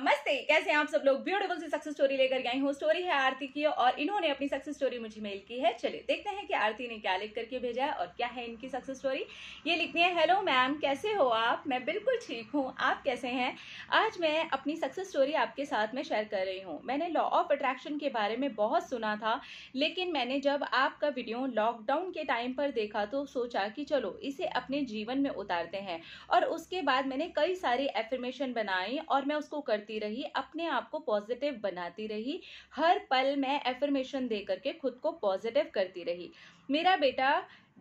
नमस्ते कैसे हैं आप सब लोग ब्यूटीफुल से सक्सेस स्टोरी लेकर गए हूँ स्टोरी है आरती की और इन्होंने अपनी सक्सेस स्टोरी मुझे मेल की है चलिए देखते हैं कि आरती ने क्या लिख करके भेजा है और क्या है इनकी सक्सेस स्टोरी ये लिखनी है हेलो मैम कैसे हो आप मैं बिल्कुल ठीक हूँ आप कैसे हैं आज मैं अपनी सक्सेस स्टोरी आपके साथ में शेयर कर रही हूँ मैंने लॉ ऑफ अट्रैक्शन के बारे में बहुत सुना था लेकिन मैंने जब आपका वीडियो लॉकडाउन के टाइम पर देखा तो सोचा कि चलो इसे अपने जीवन में उतारते हैं और उसके बाद मैंने कई सारी एफर्मेशन बनाई और मैं उसको करती करती रही अपने आप को पॉजिटिव बनाती रही हर पल मैं एफर्मेशन दे करके खुद को पॉजिटिव करती रही मेरा बेटा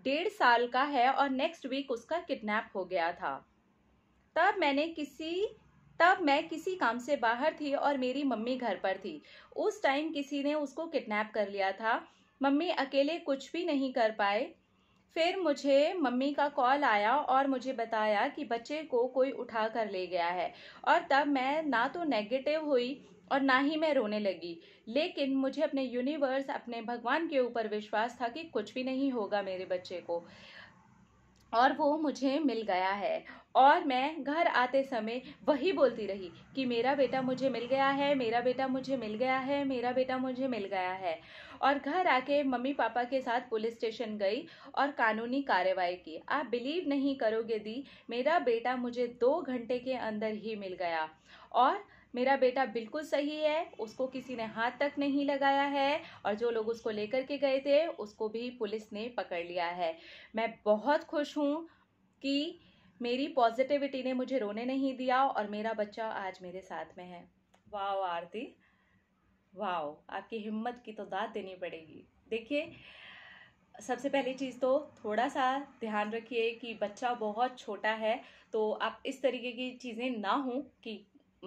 डेढ़ साल का है और नेक्स्ट वीक उसका किडनैप हो गया था तब मैंने किसी तब मैं किसी काम से बाहर थी और मेरी मम्मी घर पर थी उस टाइम किसी ने उसको किडनैप कर लिया था मम्मी अकेले कुछ भी नहीं कर पाए फिर मुझे मम्मी का कॉल आया और मुझे बताया कि बच्चे को कोई उठा कर ले गया है और तब मैं ना तो नेगेटिव हुई और ना ही मैं रोने लगी लेकिन मुझे अपने यूनिवर्स अपने भगवान के ऊपर विश्वास था कि कुछ भी नहीं होगा मेरे बच्चे को और वो मुझे मिल गया है और मैं घर आते समय वही बोलती रही कि मेरा बेटा मुझे मिल गया है मेरा बेटा मुझे मिल गया है मेरा बेटा मुझे मिल गया है और घर आके मम्मी पापा के साथ पुलिस स्टेशन गई और कानूनी कार्रवाई की आप बिलीव नहीं करोगे दी मेरा बेटा मुझे दो घंटे के अंदर ही मिल गया और मेरा बेटा बिल्कुल सही है उसको किसी ने हाथ तक नहीं लगाया है और जो लोग उसको लेकर के गए थे उसको भी पुलिस ने पकड़ लिया है मैं बहुत खुश हूँ कि मेरी पॉजिटिविटी ने मुझे रोने नहीं दिया और मेरा बच्चा आज मेरे साथ में है वाओ आरती वाओ आपकी हिम्मत की तो दाद देनी पड़ेगी देखिए सबसे पहली चीज़ तो थोड़ा सा ध्यान रखिए कि बच्चा बहुत छोटा है तो आप इस तरीके की चीज़ें ना हों कि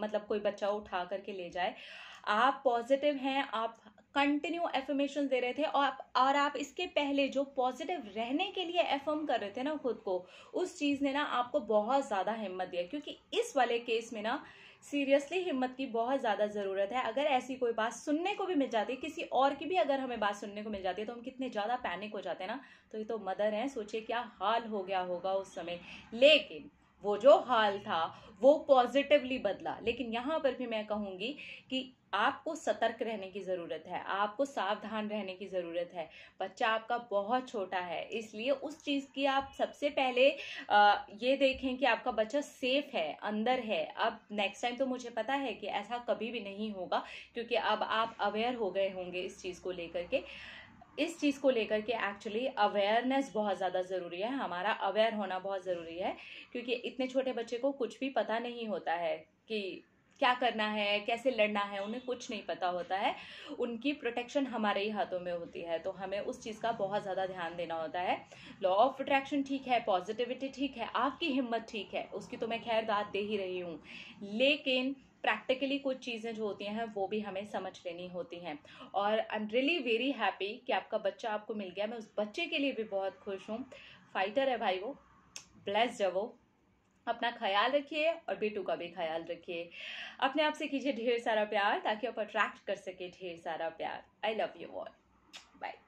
मतलब कोई बच्चा उठा करके ले जाए आप पॉजिटिव हैं आप कंटिन्यू एफर्मेशन दे रहे थे और आप और आप इसके पहले जो पॉजिटिव रहने के लिए एफर्म कर रहे थे ना खुद को उस चीज़ ने ना आपको बहुत ज़्यादा हिम्मत दिया क्योंकि इस वाले केस में ना सीरियसली हिम्मत की बहुत ज़्यादा ज़रूरत है अगर ऐसी कोई बात सुनने को भी मिल जाती है किसी और की भी अगर हमें बात सुनने को मिल जाती है तो हम कितने ज़्यादा पैनिक हो जाते हैं ना तो ये तो मदर हैं सोचिए क्या हाल हो गया होगा उस समय लेकिन वो जो हाल था वो पॉजिटिवली बदला लेकिन यहाँ पर भी मैं कहूँगी कि आपको सतर्क रहने की ज़रूरत है आपको सावधान रहने की ज़रूरत है बच्चा आपका बहुत छोटा है इसलिए उस चीज़ की आप सबसे पहले आ, ये देखें कि आपका बच्चा सेफ है अंदर है अब नेक्स्ट टाइम तो मुझे पता है कि ऐसा कभी भी नहीं होगा क्योंकि अब आप अवेयर हो गए होंगे इस चीज़ को लेकर के इस चीज़ को लेकर के एक्चुअली अवेयरनेस बहुत ज़्यादा ज़रूरी है हमारा अवेयर होना बहुत ज़रूरी है क्योंकि इतने छोटे बच्चे को कुछ भी पता नहीं होता है कि क्या करना है कैसे लड़ना है उन्हें कुछ नहीं पता होता है उनकी प्रोटेक्शन हमारे ही हाथों में होती है तो हमें उस चीज़ का बहुत ज़्यादा ध्यान देना होता है लॉ ऑफ अट्रैक्शन ठीक है पॉजिटिविटी ठीक है आपकी हिम्मत ठीक है उसकी तो मैं खैर दाद दे ही रही हूँ लेकिन प्रैक्टिकली कुछ चीज़ें जो होती हैं वो भी हमें समझ लेनी होती हैं और I am really very happy कि आपका बच्चा आपको मिल गया मैं उस बच्चे के लिए भी बहुत खुश हूँ फाइटर है भाई वो ब्लेस्ड है वो अपना ख्याल रखिए और बेटू का भी ख्याल रखिए अपने आप से कीजिए ढेर सारा प्यार ताकि आप अट्रैक्ट कर सके ढेर सारा प्यार I love you all bye